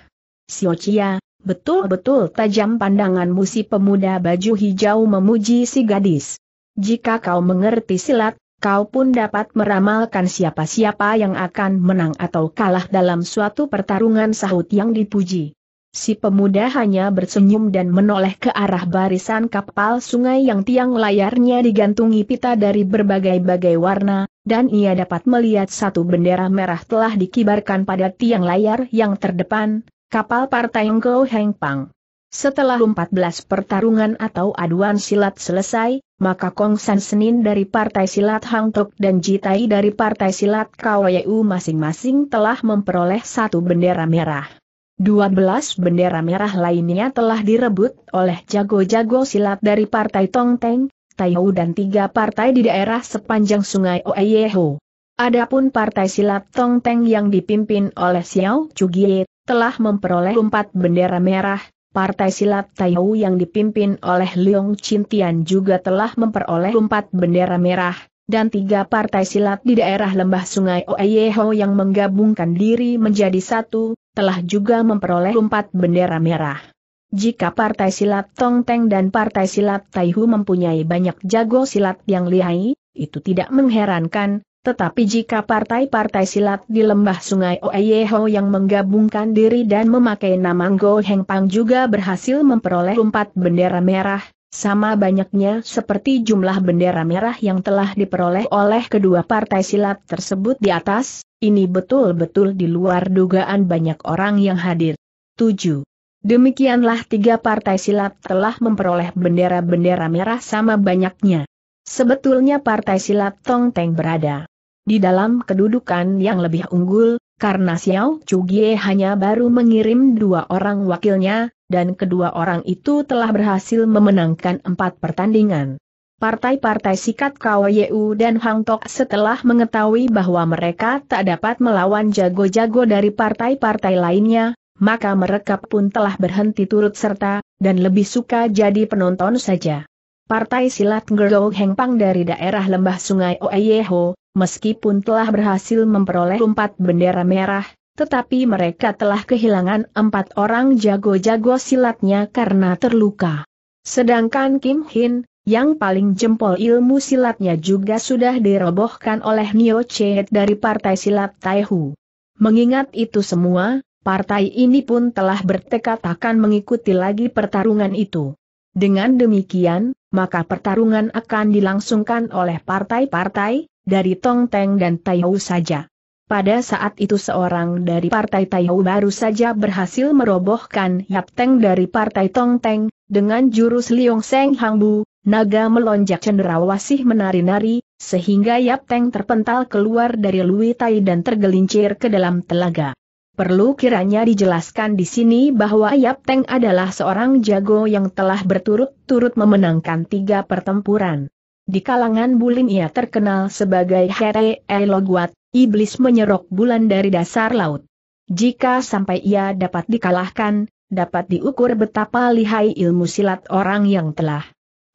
Sio Chia, betul-betul tajam pandangan si pemuda baju hijau memuji si gadis. Jika kau mengerti silat, kau pun dapat meramalkan siapa-siapa yang akan menang atau kalah dalam suatu pertarungan sahut yang dipuji. Si pemuda hanya bersenyum dan menoleh ke arah barisan kapal sungai yang tiang layarnya digantungi pita dari berbagai-bagai warna, dan ia dapat melihat satu bendera merah telah dikibarkan pada tiang layar yang terdepan, kapal partai Ngo Heng Pang. Setelah 14 pertarungan atau aduan silat selesai, maka Kong San Senin dari Partai Silat Hang Tok dan Jitai dari Partai Silat Kweu masing-masing telah memperoleh satu bendera merah. 12 bendera merah lainnya telah direbut oleh jago-jago silat dari Partai Tongteng, Taihou dan tiga partai di daerah sepanjang sungai Oeyeho. Adapun partai silat Tongteng yang dipimpin oleh Xiao Chugie, telah memperoleh empat bendera merah, partai silat Taihou yang dipimpin oleh Leong Chintian juga telah memperoleh empat bendera merah, dan tiga partai silat di daerah lembah sungai Oeyeho yang menggabungkan diri menjadi satu, telah juga memperoleh empat bendera merah. Jika partai silat Tongteng dan partai silat Taihu mempunyai banyak jago silat yang lihai, itu tidak mengherankan, tetapi jika partai-partai silat di lembah sungai Oeyeho yang menggabungkan diri dan memakai nama Go Heng Pang juga berhasil memperoleh empat bendera merah, sama banyaknya seperti jumlah bendera merah yang telah diperoleh oleh kedua partai silat tersebut di atas, ini betul-betul di luar dugaan banyak orang yang hadir. 7. Demikianlah tiga partai silat telah memperoleh bendera-bendera merah sama banyaknya. Sebetulnya partai silat Tong Teng berada di dalam kedudukan yang lebih unggul, karena Xiao Chugie hanya baru mengirim dua orang wakilnya, dan kedua orang itu telah berhasil memenangkan empat pertandingan. Partai-partai sikat Kawyu dan Hang Tok setelah mengetahui bahwa mereka tak dapat melawan jago-jago dari partai-partai lainnya, maka mereka pun telah berhenti turut serta, dan lebih suka jadi penonton saja. Partai silat Gerlo Hengpang dari daerah lembah sungai Oeyeho, meskipun telah berhasil memperoleh empat bendera merah, tetapi mereka telah kehilangan empat orang jago-jago silatnya karena terluka. Sedangkan Kim Hin, yang paling jempol ilmu silatnya juga sudah dirobohkan oleh Nio Chet dari Partai Silat Taihu. Mengingat itu semua, partai ini pun telah bertekad akan mengikuti lagi pertarungan itu. Dengan demikian, maka pertarungan akan dilangsungkan oleh partai-partai, dari Tong Teng dan Taihou saja. Pada saat itu seorang dari partai Taihou baru saja berhasil merobohkan Yap Teng dari partai Tong Teng, dengan jurus Liong Seng Hang Bu, naga melonjak cenderawasih menari-nari, sehingga Yap Teng terpental keluar dari Lui Tai dan tergelincir ke dalam telaga. Perlu kiranya dijelaskan di sini bahwa Yap Teng adalah seorang jago yang telah berturut-turut memenangkan tiga pertempuran. Di kalangan bulim ia terkenal sebagai Here Eloguat, iblis menyerok bulan dari dasar laut. Jika sampai ia dapat dikalahkan, dapat diukur betapa lihai ilmu silat orang yang telah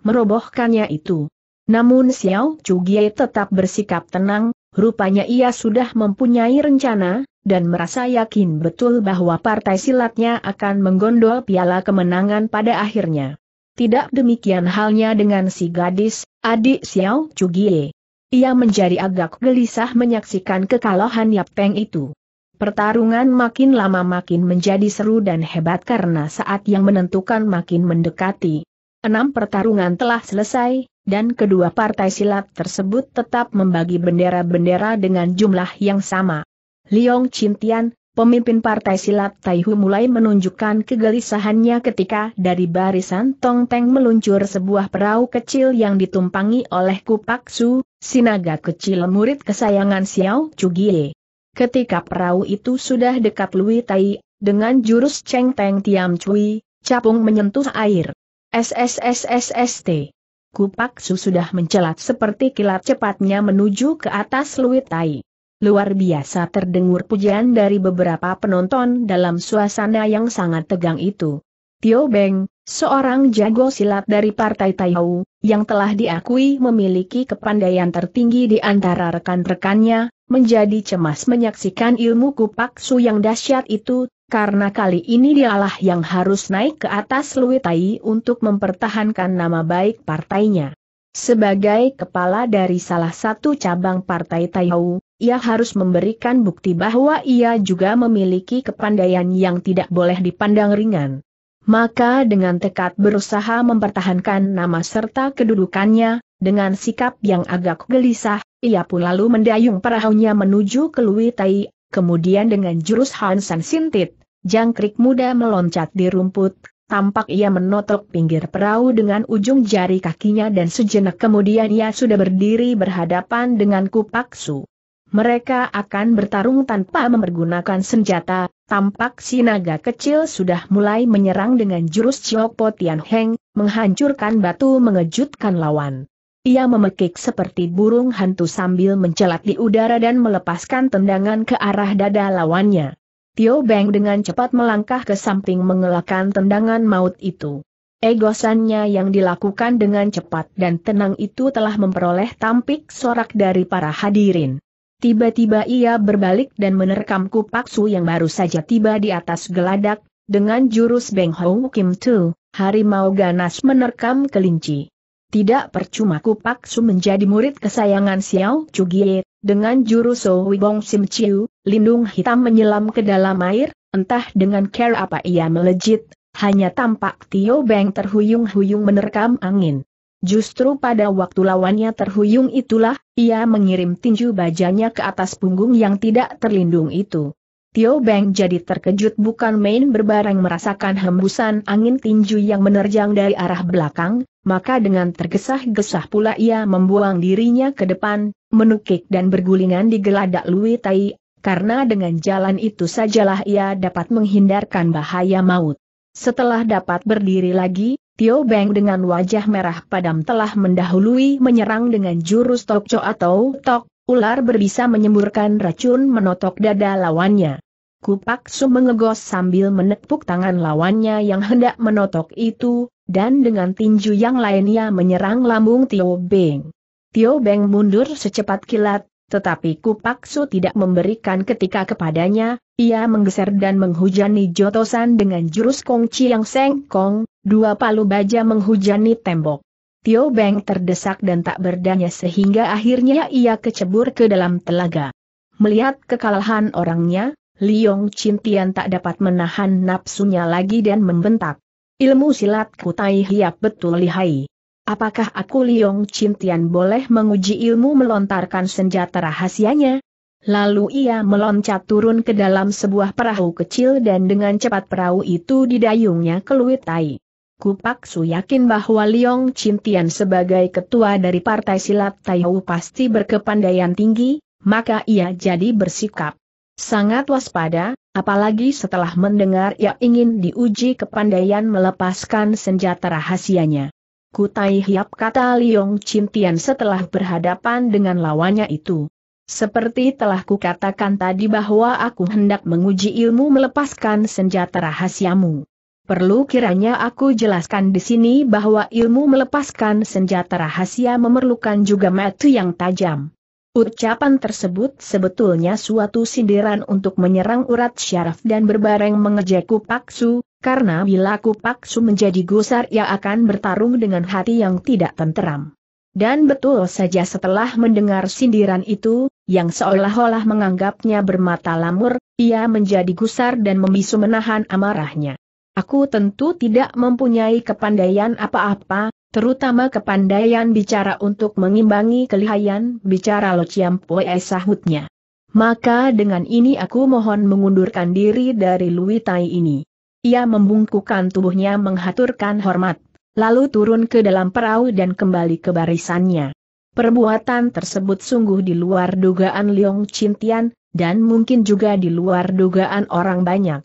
merobohkannya itu. Namun Xiao Chugie tetap bersikap tenang, rupanya ia sudah mempunyai rencana, dan merasa yakin betul bahwa partai silatnya akan menggondol piala kemenangan pada akhirnya. Tidak demikian halnya dengan si gadis, adik Xiao Chugie. Ia menjadi agak gelisah menyaksikan kekalahan Yap Peng itu. Pertarungan makin lama makin menjadi seru dan hebat karena saat yang menentukan makin mendekati. Enam pertarungan telah selesai, dan kedua partai silat tersebut tetap membagi bendera-bendera dengan jumlah yang sama. Liong Chintian, pemimpin partai silat Taihu mulai menunjukkan kegelisahannya ketika dari barisan Tong Teng meluncur sebuah perahu kecil yang ditumpangi oleh Kupak Su, sinaga kecil murid kesayangan Xiao Chugie. Ketika perahu itu sudah dekat Lui Tai, dengan jurus Cheng Teng Tiam Cui, capung menyentuh air. SSSSST. Kupak Su sudah mencelat seperti kilat cepatnya menuju ke atas Lui Tai. Luar biasa terdengur pujian dari beberapa penonton dalam suasana yang sangat tegang itu. Tio Beng, seorang jago silat dari Partai Taihou, yang telah diakui memiliki kepandaian tertinggi di antara rekan-rekannya, menjadi cemas menyaksikan ilmu kupak su yang dahsyat itu, karena kali ini dialah yang harus naik ke atas Lui Tai untuk mempertahankan nama baik partainya. Sebagai kepala dari salah satu cabang Partai Taihou, ia harus memberikan bukti bahwa ia juga memiliki kepandaian yang tidak boleh dipandang ringan. Maka dengan tekad berusaha mempertahankan nama serta kedudukannya, dengan sikap yang agak gelisah, ia pun lalu mendayung perahunya menuju ke Lui Tai, kemudian dengan jurus Hansan Sintit, jangkrik muda meloncat di rumput, tampak ia menotok pinggir perahu dengan ujung jari kakinya dan sejenak kemudian ia sudah berdiri berhadapan dengan Kupaksu. Mereka akan bertarung tanpa mempergunakan senjata, tampak si naga kecil sudah mulai menyerang dengan jurus Po Tian Heng, menghancurkan batu mengejutkan lawan. Ia memekik seperti burung hantu sambil mencelat di udara dan melepaskan tendangan ke arah dada lawannya. Tio Beng dengan cepat melangkah ke samping mengelakkan tendangan maut itu. Egosannya yang dilakukan dengan cepat dan tenang itu telah memperoleh tampik sorak dari para hadirin. Tiba-tiba ia berbalik dan menerkam kupak Su yang baru saja tiba di atas geladak, dengan jurus Beng Hou Kim Tu, harimau ganas menerkam kelinci. Tidak percuma kupak Su menjadi murid kesayangan Xiao Chugie, dengan jurus So Bong Sim Chiu, lindung hitam menyelam ke dalam air, entah dengan care apa ia melejit, hanya tampak Tio Beng terhuyung-huyung menerkam angin. Justru pada waktu lawannya terhuyung itulah, ia mengirim tinju bajanya ke atas punggung yang tidak terlindung itu. Tio Beng jadi terkejut bukan main berbareng merasakan hembusan angin tinju yang menerjang dari arah belakang, maka dengan tergesah-gesah pula ia membuang dirinya ke depan, menukik dan bergulingan di geladak Lui Tai, karena dengan jalan itu sajalah ia dapat menghindarkan bahaya maut. Setelah dapat berdiri lagi, Tio Beng dengan wajah merah padam telah mendahului menyerang dengan jurus tokco atau tok, ular berbisa menyemburkan racun menotok dada lawannya. Kupak Su mengegos sambil menepuk tangan lawannya yang hendak menotok itu, dan dengan tinju yang lainnya menyerang lambung Tio Beng. Tio Beng mundur secepat kilat, tetapi Kupak Su tidak memberikan ketika kepadanya, ia menggeser dan menghujani Jotosan dengan jurus kong chi yang kong. Dua palu baja menghujani tembok. Tio Beng terdesak dan tak berdaya sehingga akhirnya ia kecebur ke dalam telaga. Melihat kekalahan orangnya, Liong Cintian tak dapat menahan nafsunya lagi dan membentak. Ilmu silat tai hiap betul lihai. Apakah aku Liong Cintian boleh menguji ilmu melontarkan senjata rahasianya? Lalu ia meloncat turun ke dalam sebuah perahu kecil dan dengan cepat perahu itu didayungnya ke Luitai. Kupak Su yakin bahwa Liong Cintian sebagai ketua dari Partai Silat Taihu pasti berkepandaian tinggi, maka ia jadi bersikap sangat waspada, apalagi setelah mendengar ia ingin diuji kepandaian melepaskan senjata rahasianya. Kutai hiap kata Liong Cintian setelah berhadapan dengan lawannya itu. Seperti telah kukatakan tadi bahwa aku hendak menguji ilmu melepaskan senjata rahasiamu. Perlu kiranya aku jelaskan di sini bahwa ilmu melepaskan senjata rahasia memerlukan juga metu yang tajam. Ucapan tersebut sebetulnya suatu sindiran untuk menyerang urat syaraf dan berbareng mengejek Kupak karena bila kupaksu menjadi gusar ia akan bertarung dengan hati yang tidak tenteram. Dan betul saja setelah mendengar sindiran itu, yang seolah-olah menganggapnya bermata lamur, ia menjadi gusar dan membisu menahan amarahnya. Aku tentu tidak mempunyai kepandaian apa-apa, terutama kepandaian bicara untuk mengimbangi kelihayan bicara Lo Chiampoe sahutnya. Maka dengan ini aku mohon mengundurkan diri dari Lui Tai ini. Ia membungkukkan tubuhnya menghaturkan hormat, lalu turun ke dalam perahu dan kembali ke barisannya. Perbuatan tersebut sungguh di luar dugaan Leong Chintian, dan mungkin juga di luar dugaan orang banyak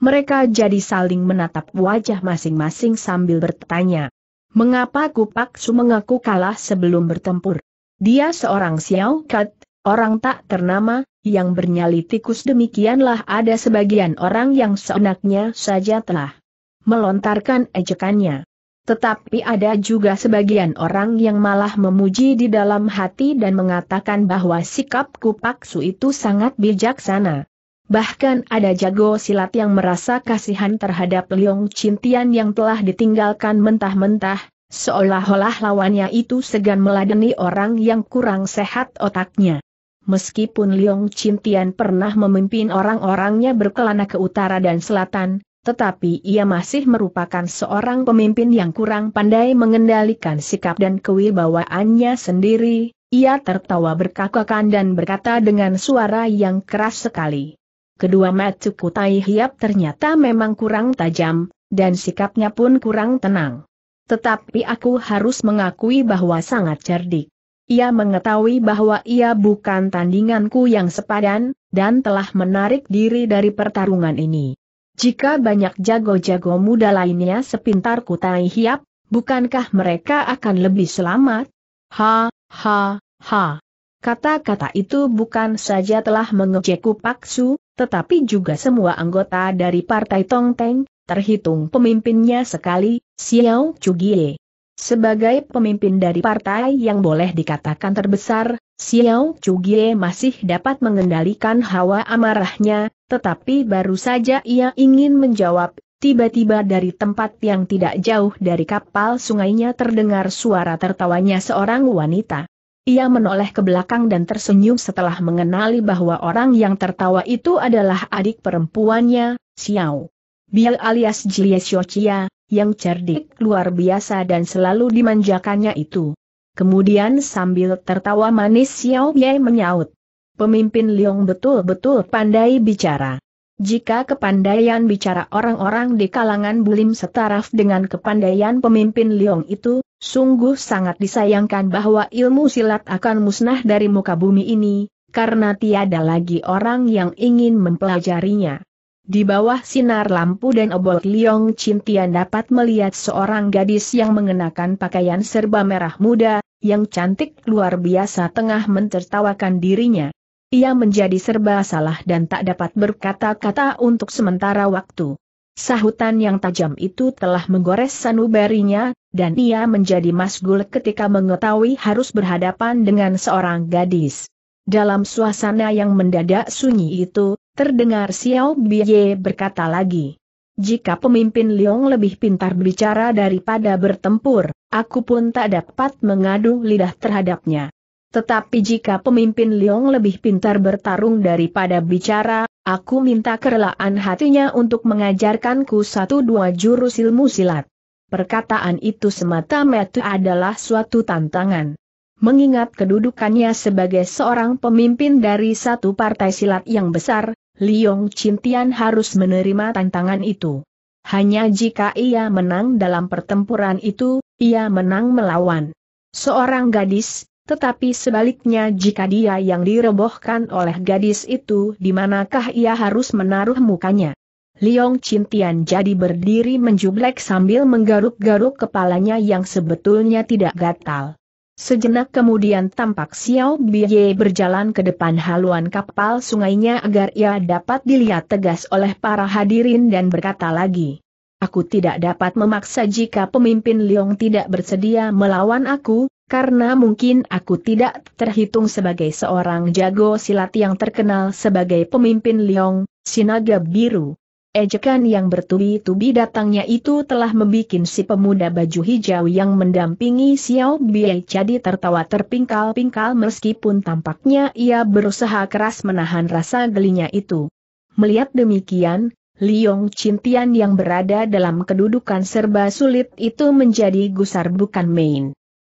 mereka jadi saling menatap wajah masing-masing sambil bertanya. Mengapa Kupak Su mengaku kalah sebelum bertempur? Dia seorang Xiao Kat, orang tak ternama, yang bernyali tikus demikianlah ada sebagian orang yang seenaknya saja telah melontarkan ejekannya. Tetapi ada juga sebagian orang yang malah memuji di dalam hati dan mengatakan bahwa sikap Kupak Su itu sangat bijaksana. Bahkan ada jago silat yang merasa kasihan terhadap Liong Cintian yang telah ditinggalkan mentah-mentah, seolah-olah lawannya itu segan meladeni orang yang kurang sehat otaknya. Meskipun Liong Cintian pernah memimpin orang-orangnya berkelana ke utara dan selatan, tetapi ia masih merupakan seorang pemimpin yang kurang pandai mengendalikan sikap dan kewibawaannya sendiri, ia tertawa berkakakan dan berkata dengan suara yang keras sekali. Kedua Matsuku Tai Hiap ternyata memang kurang tajam, dan sikapnya pun kurang tenang. Tetapi aku harus mengakui bahwa sangat cerdik. Ia mengetahui bahwa ia bukan tandinganku yang sepadan, dan telah menarik diri dari pertarungan ini. Jika banyak jago-jago muda lainnya sepintar kutai hiap, bukankah mereka akan lebih selamat? Ha, ha, ha. Kata-kata itu bukan saja telah mengejekku paksu, tetapi juga semua anggota dari Partai Tongteng, terhitung pemimpinnya sekali, Xiao Chugie. Sebagai pemimpin dari partai yang boleh dikatakan terbesar, Xiao Chugie masih dapat mengendalikan hawa amarahnya, tetapi baru saja ia ingin menjawab, tiba-tiba dari tempat yang tidak jauh dari kapal sungainya terdengar suara tertawanya seorang wanita. Ia menoleh ke belakang dan tersenyum setelah mengenali bahwa orang yang tertawa itu adalah adik perempuannya, Xiao. Biel alias Jie Xiochia, yang cerdik luar biasa dan selalu dimanjakannya itu. Kemudian sambil tertawa manis Xiao Bie menyaut. Pemimpin Liong betul-betul pandai bicara. Jika kepandaian bicara orang-orang di kalangan Bulim setaraf dengan kepandaian pemimpin Liong itu, Sungguh sangat disayangkan bahwa ilmu silat akan musnah dari muka bumi ini, karena tiada lagi orang yang ingin mempelajarinya. Di bawah sinar lampu dan obor Liong Cintian dapat melihat seorang gadis yang mengenakan pakaian serba merah muda, yang cantik luar biasa tengah mentertawakan dirinya. Ia menjadi serba salah dan tak dapat berkata-kata untuk sementara waktu. Sahutan yang tajam itu telah menggores sanubarinya, dan ia menjadi masgul ketika mengetahui harus berhadapan dengan seorang gadis. Dalam suasana yang mendadak sunyi itu, terdengar Xiao Biye berkata lagi. Jika pemimpin Liong lebih pintar bicara daripada bertempur, aku pun tak dapat mengadu lidah terhadapnya. Tetapi jika pemimpin Liong lebih pintar bertarung daripada bicara, aku minta kerelaan hatinya untuk mengajarkanku satu dua jurus ilmu silat perkataan itu semata-mata adalah suatu tantangan. Mengingat kedudukannya sebagai seorang pemimpin dari satu partai silat yang besar, Liong Cintian harus menerima tantangan itu. Hanya jika ia menang dalam pertempuran itu, ia menang melawan seorang gadis, tetapi sebaliknya jika dia yang dirobohkan oleh gadis itu di manakah ia harus menaruh mukanya. Liong Cintian jadi berdiri menjublek sambil menggaruk-garuk kepalanya yang sebetulnya tidak gatal. Sejenak kemudian tampak Xiao Biye berjalan ke depan haluan kapal sungainya agar ia dapat dilihat tegas oleh para hadirin dan berkata lagi. Aku tidak dapat memaksa jika pemimpin Liong tidak bersedia melawan aku, karena mungkin aku tidak terhitung sebagai seorang jago silat yang terkenal sebagai pemimpin Liong, Sinaga Biru. Ejekan yang bertubi-tubi datangnya itu telah membuat si pemuda baju hijau yang mendampingi Xiao Bie jadi tertawa terpingkal-pingkal meskipun tampaknya ia berusaha keras menahan rasa gelinya itu. Melihat demikian, Liong Cintian yang berada dalam kedudukan serba sulit itu menjadi gusar bukan main.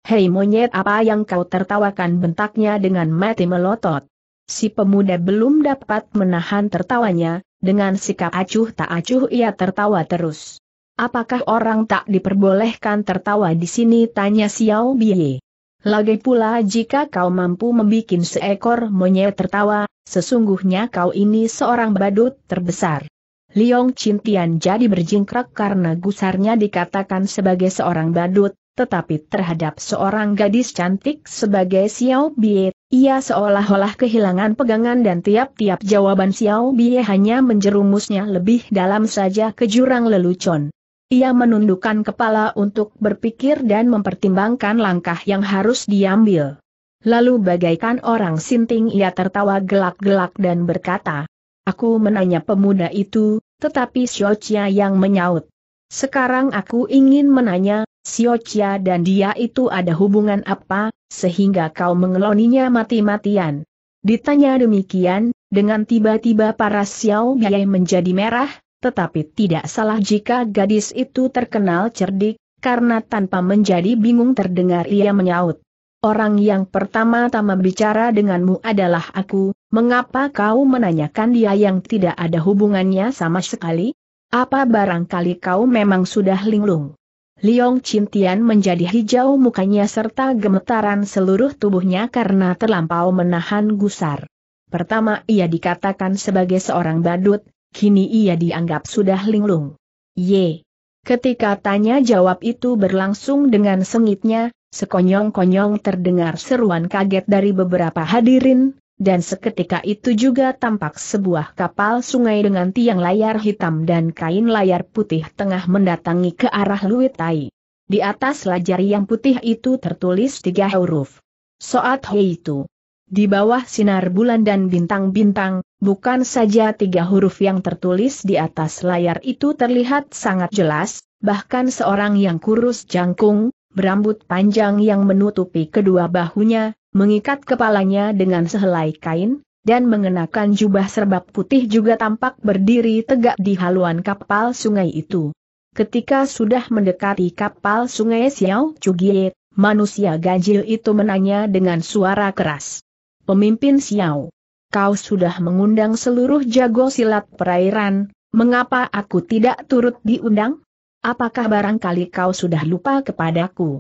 Hei monyet apa yang kau tertawakan bentaknya dengan mati melotot. Si pemuda belum dapat menahan tertawanya, dengan sikap acuh tak acuh ia tertawa terus. Apakah orang tak diperbolehkan tertawa di sini tanya Xiao Biye. Lagi pula jika kau mampu membuat seekor monyet tertawa, sesungguhnya kau ini seorang badut terbesar. Liong Cintian jadi berjingkrak karena gusarnya dikatakan sebagai seorang badut, tetapi terhadap seorang gadis cantik sebagai Xiao Bie, ia seolah-olah kehilangan pegangan dan tiap-tiap jawaban Xiao Bie hanya menjerumusnya lebih dalam saja ke jurang lelucon. Ia menundukkan kepala untuk berpikir dan mempertimbangkan langkah yang harus diambil. Lalu bagaikan orang sinting ia tertawa gelak-gelak dan berkata, Aku menanya pemuda itu, tetapi Xiao Chia yang menyaut. Sekarang aku ingin menanya, Siocia dan dia itu ada hubungan apa, sehingga kau mengeloninya mati-matian. Ditanya demikian, dengan tiba-tiba para Xiao Biai menjadi merah, tetapi tidak salah jika gadis itu terkenal cerdik, karena tanpa menjadi bingung terdengar ia menyaut. Orang yang pertama-tama bicara denganmu adalah aku, mengapa kau menanyakan dia yang tidak ada hubungannya sama sekali? Apa barangkali kau memang sudah linglung? Liong Cintian menjadi hijau mukanya serta gemetaran seluruh tubuhnya karena terlampau menahan gusar. Pertama ia dikatakan sebagai seorang badut, kini ia dianggap sudah linglung. Ye. Ketika tanya jawab itu berlangsung dengan sengitnya, sekonyong-konyong terdengar seruan kaget dari beberapa hadirin, dan seketika itu juga tampak sebuah kapal sungai dengan tiang layar hitam dan kain layar putih tengah mendatangi ke arah Luitai. Di atas lajar yang putih itu tertulis tiga huruf. Soat itu, Di bawah sinar bulan dan bintang-bintang, bukan saja tiga huruf yang tertulis di atas layar itu terlihat sangat jelas, bahkan seorang yang kurus jangkung, berambut panjang yang menutupi kedua bahunya, mengikat kepalanya dengan sehelai kain, dan mengenakan jubah serbab putih juga tampak berdiri tegak di haluan kapal sungai itu. Ketika sudah mendekati kapal sungai Xiao Chugie, manusia ganjil itu menanya dengan suara keras. Pemimpin Xiao, kau sudah mengundang seluruh jago silat perairan, mengapa aku tidak turut diundang? Apakah barangkali kau sudah lupa kepadaku?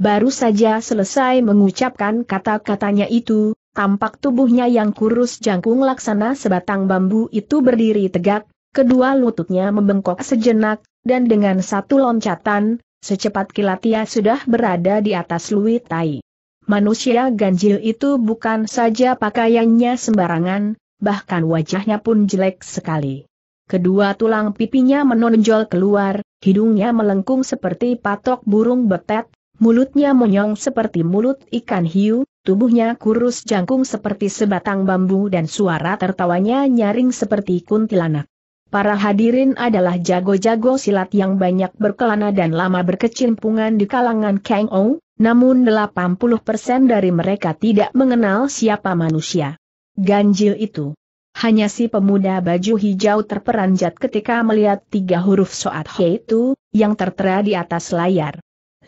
Baru saja selesai mengucapkan kata-katanya itu, tampak tubuhnya yang kurus jangkung laksana sebatang bambu itu berdiri tegak, kedua lututnya membengkok sejenak, dan dengan satu loncatan, secepat kilat ia sudah berada di atas Lui Tai. Manusia ganjil itu bukan saja pakaiannya sembarangan, bahkan wajahnya pun jelek sekali. Kedua tulang pipinya menonjol keluar, hidungnya melengkung seperti patok burung betet, mulutnya monyong seperti mulut ikan hiu, tubuhnya kurus jangkung seperti sebatang bambu dan suara tertawanya nyaring seperti kuntilanak. Para hadirin adalah jago-jago silat yang banyak berkelana dan lama berkecimpungan di kalangan Kang Ou, namun 80% dari mereka tidak mengenal siapa manusia. Ganjil itu. Hanya si pemuda baju hijau terperanjat ketika melihat tiga huruf soat he itu, yang tertera di atas layar.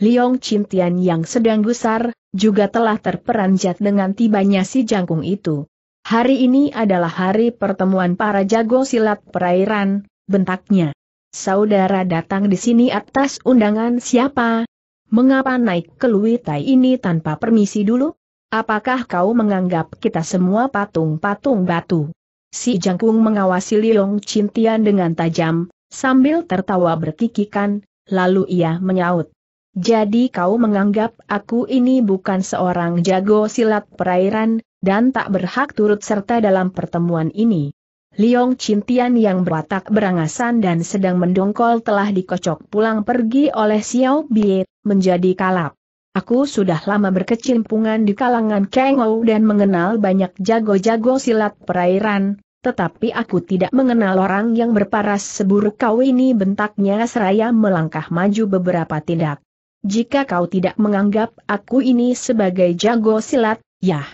Liong Cintian yang sedang gusar, juga telah terperanjat dengan tibanya si jangkung itu. Hari ini adalah hari pertemuan para jago silat perairan, bentaknya. Saudara datang di sini atas undangan siapa? Mengapa naik ke Luitai ini tanpa permisi dulu? Apakah kau menganggap kita semua patung-patung batu? Si jangkung mengawasi Liong Cintian dengan tajam, sambil tertawa berkikikan, lalu ia menyaut. Jadi kau menganggap aku ini bukan seorang jago silat perairan, dan tak berhak turut serta dalam pertemuan ini. Liong Cintian yang berwatak berangasan dan sedang mendongkol telah dikocok pulang pergi oleh Xiao Bie, menjadi kalap. Aku sudah lama berkecimpungan di kalangan Kengou dan mengenal banyak jago-jago silat perairan, tetapi aku tidak mengenal orang yang berparas seburuk kau ini bentaknya seraya melangkah maju beberapa tindak jika kau tidak menganggap aku ini sebagai jago silat, yah.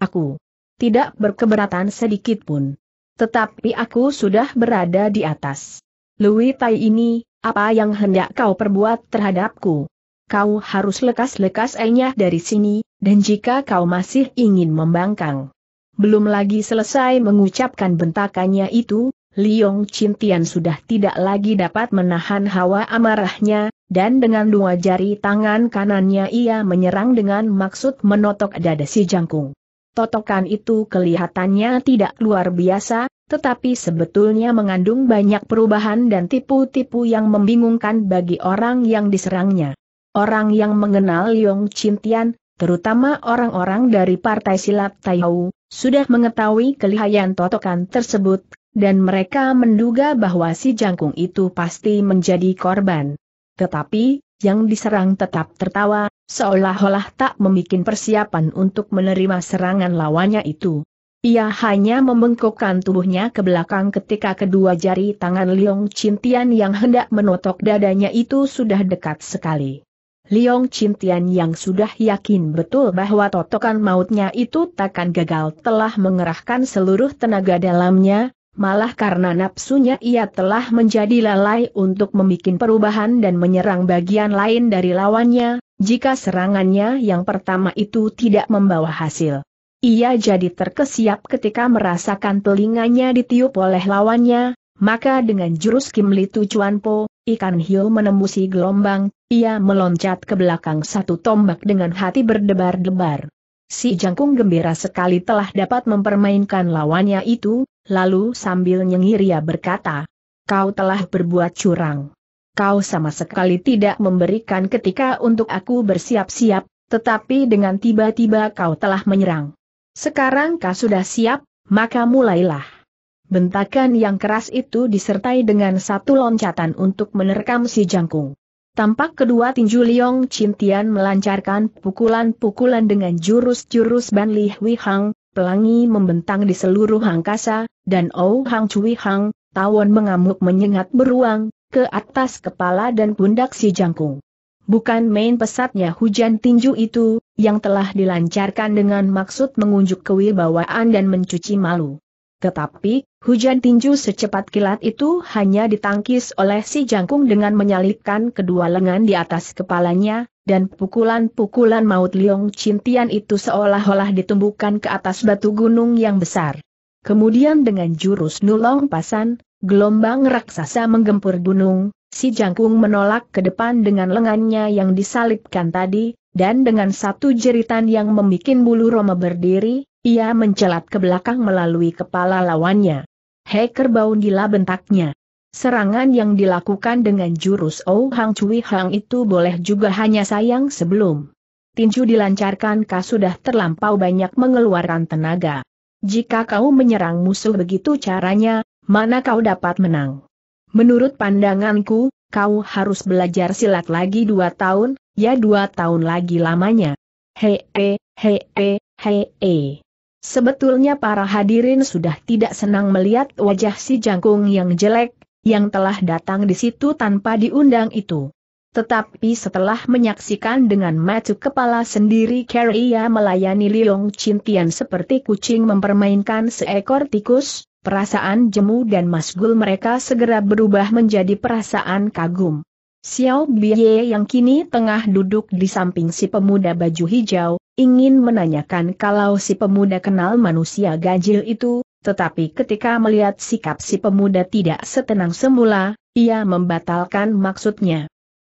Aku tidak berkeberatan sedikit pun. Tetapi aku sudah berada di atas. Lui Tai ini, apa yang hendak kau perbuat terhadapku? Kau harus lekas-lekas enyah dari sini, dan jika kau masih ingin membangkang. Belum lagi selesai mengucapkan bentakannya itu, Liong Cintian sudah tidak lagi dapat menahan hawa amarahnya, dan dengan dua jari tangan kanannya ia menyerang dengan maksud menotok dada si jangkung. Totokan itu kelihatannya tidak luar biasa, tetapi sebetulnya mengandung banyak perubahan dan tipu-tipu yang membingungkan bagi orang yang diserangnya. Orang yang mengenal Yong Chintian, terutama orang-orang dari Partai Silat Taihou, sudah mengetahui kelihayan totokan tersebut, dan mereka menduga bahwa si jangkung itu pasti menjadi korban. Tetapi, yang diserang tetap tertawa, seolah-olah tak membuat persiapan untuk menerima serangan lawannya itu. Ia hanya membengkokkan tubuhnya ke belakang ketika kedua jari tangan Liong Cintian yang hendak menotok dadanya itu sudah dekat sekali. Liong Cintian yang sudah yakin betul bahwa totokan mautnya itu takkan gagal telah mengerahkan seluruh tenaga dalamnya, malah karena nafsunya ia telah menjadi lalai untuk membuat perubahan dan menyerang bagian lain dari lawannya, jika serangannya yang pertama itu tidak membawa hasil. Ia jadi terkesiap ketika merasakan telinganya ditiup oleh lawannya, maka dengan jurus Kim Kimli Tujuan Po, ikan hiu menembusi gelombang, ia meloncat ke belakang satu tombak dengan hati berdebar-debar. Si jangkung gembira sekali telah dapat mempermainkan lawannya itu, lalu sambil nyengir ia berkata, kau telah berbuat curang. Kau sama sekali tidak memberikan ketika untuk aku bersiap-siap, tetapi dengan tiba-tiba kau telah menyerang. Sekarang kau sudah siap, maka mulailah. Bentakan yang keras itu disertai dengan satu loncatan untuk menerkam si jangkung. Tampak kedua tinju Liong Cintian melancarkan pukulan-pukulan dengan jurus-jurus Ban Li Hui Hang, pelangi membentang di seluruh angkasa, dan Ou Hang Chui Hang, tawon mengamuk menyengat beruang, ke atas kepala dan pundak si jangkung. Bukan main pesatnya hujan tinju itu, yang telah dilancarkan dengan maksud mengunjuk kewibawaan dan mencuci malu. Tetapi, hujan tinju secepat kilat itu hanya ditangkis oleh si jangkung dengan menyalipkan kedua lengan di atas kepalanya, dan pukulan-pukulan maut Liong Cintian itu seolah-olah ditumbukan ke atas batu gunung yang besar. Kemudian dengan jurus nulong pasan, gelombang raksasa menggempur gunung, si jangkung menolak ke depan dengan lengannya yang disalipkan tadi, dan dengan satu jeritan yang membuat bulu Roma berdiri, ia mencelat ke belakang melalui kepala lawannya. Hacker kerbau gila bentaknya. Serangan yang dilakukan dengan jurus Oh Hang Cui Hang itu boleh juga hanya sayang sebelum tinju dilancarkan kau sudah terlampau banyak mengeluarkan tenaga. Jika kau menyerang musuh begitu caranya, mana kau dapat menang? Menurut pandanganku, kau harus belajar silat lagi dua tahun, ya dua tahun lagi lamanya. hei, hei, hei, hei. Sebetulnya para hadirin sudah tidak senang melihat wajah si jangkung yang jelek, yang telah datang di situ tanpa diundang itu. Tetapi setelah menyaksikan dengan mata kepala sendiri Carrie melayani Lilong Cintian seperti kucing mempermainkan seekor tikus, perasaan jemu dan masgul mereka segera berubah menjadi perasaan kagum. Xiao Bie yang kini tengah duduk di samping si pemuda baju hijau, ingin menanyakan kalau si pemuda kenal manusia ganjil itu, tetapi ketika melihat sikap si pemuda tidak setenang semula, ia membatalkan maksudnya.